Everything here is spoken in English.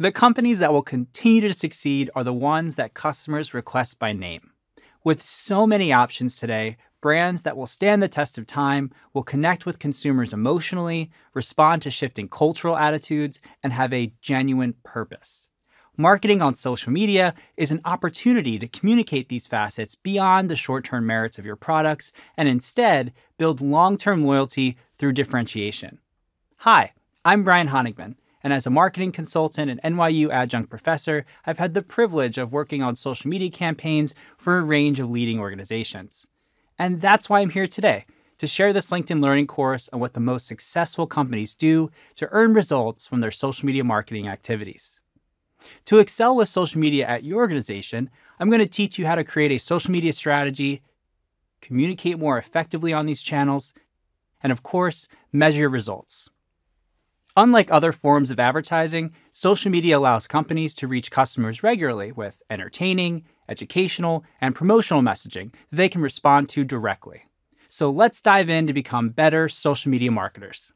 The companies that will continue to succeed are the ones that customers request by name. With so many options today, brands that will stand the test of time will connect with consumers emotionally, respond to shifting cultural attitudes, and have a genuine purpose. Marketing on social media is an opportunity to communicate these facets beyond the short term merits of your products and instead build long term loyalty through differentiation. Hi, I'm Brian Honigman and as a marketing consultant and NYU adjunct professor, I've had the privilege of working on social media campaigns for a range of leading organizations. And that's why I'm here today to share this LinkedIn Learning course on what the most successful companies do to earn results from their social media marketing activities. To excel with social media at your organization, I'm going to teach you how to create a social media strategy, communicate more effectively on these channels, and of course, measure your results. Unlike other forms of advertising, social media allows companies to reach customers regularly with entertaining, educational, and promotional messaging that they can respond to directly. So let's dive in to become better social media marketers.